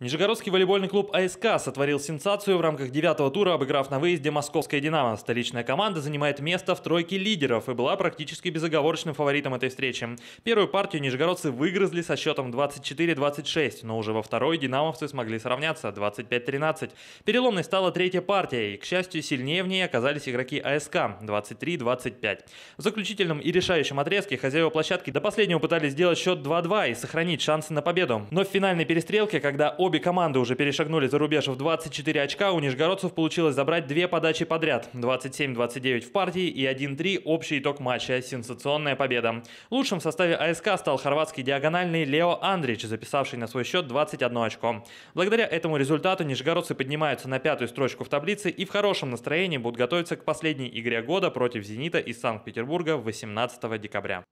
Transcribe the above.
Нижегородский волейбольный клуб АСК сотворил сенсацию в рамках девятого тура, обыграв на выезде московское «Динамо». Столичная команда занимает место в тройке лидеров и была практически безоговорочным фаворитом этой встречи. Первую партию нижегородцы выгрызли со счетом 24-26, но уже во второй «Динамовцы» смогли сравняться 25-13. Переломной стала третья партия, и, к счастью, сильнее в ней оказались игроки АСК 23-25. В заключительном и решающем отрезке хозяева площадки до последнего пытались сделать счет 2-2 и сохранить шансы на победу. Но в финальной перестрелке, когда Обе команды уже перешагнули за рубеж в 24 очка. У нижегородцев получилось забрать две подачи подряд. 27-29 в партии и 1-3 общий итог матча. Сенсационная победа. Лучшим в составе АСК стал хорватский диагональный Лео Андрич, записавший на свой счет 21 очко. Благодаря этому результату нижегородцы поднимаются на пятую строчку в таблице и в хорошем настроении будут готовиться к последней игре года против «Зенита» из Санкт-Петербурга 18 декабря.